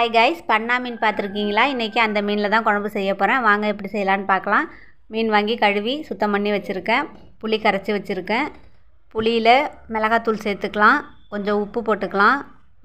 hi guys பண்ணா மீன் பார்த்துருக்கீங்களா இன்றைக்கி அந்த மீனில் தான் குழம்பு செய்ய போகிறேன் வாங்க எப்படி செய்யலான்னு பார்க்கலாம் மீன் வாங்கி கழுவி சுத்தம் பண்ணி வச்சுருக்கேன் புளி கரைச்சி வச்சுருக்கேன் புளியில் மிளகாத்தூள் சேர்த்துக்கலாம் கொஞ்சம் உப்பு போட்டுக்கலாம்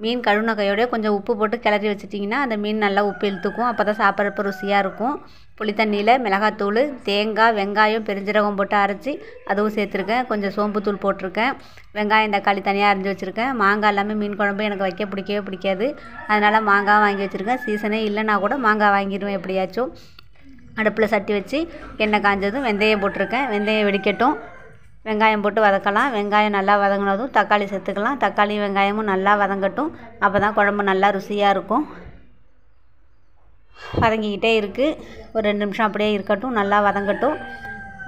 மீன் கழுவுனக்கையோடய கொஞ்சம் உப்பு போட்டு கிளறி வச்சிட்டிங்கன்னா அந்த மீன் நல்லா உப்பு இழுத்துக்கும் அப்போ தான் சாப்பிட்றப்ப ருசியாக இருக்கும் புளி தண்ணியில் மிளகாத்தூள் தேங்காய் வெங்காயம் பெருஞ்சீரகம் போட்டு அரைச்சி அதுவும் சேர்த்துருக்கேன் கொஞ்சம் சோம்புத்தூள் போட்டிருக்கேன் வெங்காயம் தக்காளி தனியாக அரைஞ்சி வச்சுருக்கேன் மாங்காய் எல்லாமே மீன் குழம்பு எனக்கு வைக்க பிடிக்கவே பிடிக்காது அதனால் மாங்காய் வாங்கி வச்சுருக்கேன் சீசனே இல்லைனா கூட மாங்காய் வாங்கிடுவேன் எப்படியாச்சும் அடுப்பில் சட்டி வச்சு எண்ணெய் காஞ்சதும் வெந்தயம் போட்டிருக்கேன் வெந்தயம் வெடிக்கட்டும் வெங்காயம் போட்டு வதக்கலாம் வெங்காயம் நல்லா வதங்கினதும் தக்காளி சேர்த்துக்கலாம் தக்காளி வெங்காயமும் நல்லா வதங்கட்டும் அப்போ தான் குழம்பு நல்லா ருசியாக இருக்கும் வதங்கிக்கிட்டே இருக்குது ஒரு ரெண்டு நிமிஷம் அப்படியே இருக்கட்டும் நல்லா வதங்கட்டும்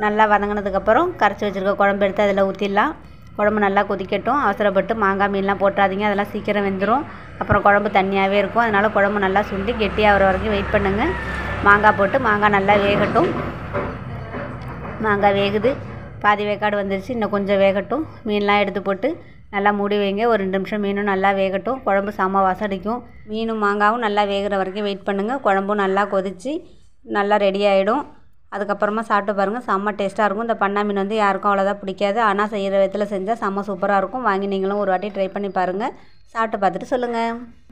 நல்லா வதங்கினதுக்கப்புறம் கரைச்சி வச்சுருக்க குழம்பு எடுத்து அதில் ஊற்றிடலாம் குழம்பு நல்லா கொதிக்கட்டும் அவசரப்பட்டு மாங்காய் மீன்லாம் போட்டாதீங்க அதெல்லாம் சீக்கிரம் வெந்துடும் அப்புறம் குழம்பு தண்ணியாகவே இருக்கும் அதனால் குழம்பு நல்லா சுண்டி கெட்டியாக வர வரைக்கும் வெயிட் பண்ணுங்கள் மாங்காய் போட்டு மாங்காய் நல்லா வேகட்டும் மாங்காய் வேகுது பாதி வேக்காடு வந்துருச்சு இன்னும் கொஞ்சம் வேகட்டும் மீன்லாம் எடுத்து போட்டு நல்லா மூடி வைங்க ஒரு ரெண்டு நிமிஷம் மீனும் நல்லா வேகட்டும் குழம்பு வாசம் அடிக்கும் மீனும் மாங்காவும் நல்லா வேகிற வரைக்கும் வெயிட் பண்ணுங்கள் குழம்பும் நல்லா கொதித்து நல்லா ரெடி ஆகிடும் அதுக்கப்புறமா சாப்பிட்டு பாருங்கள் செம்ம டேஸ்ட்டாக இருக்கும் இந்த பண்ணா மீன் வந்து யாருக்கும் அவ்வளோதான் பிடிக்காது ஆனால் செய்கிற விதத்தில் செஞ்சால் செம்ம சூப்பராக இருக்கும் வாங்கி நீங்களும் ஒரு வாட்டி ட்ரை பண்ணி பாருங்கள் சாப்பிட்டு பார்த்துட்டு சொல்லுங்கள்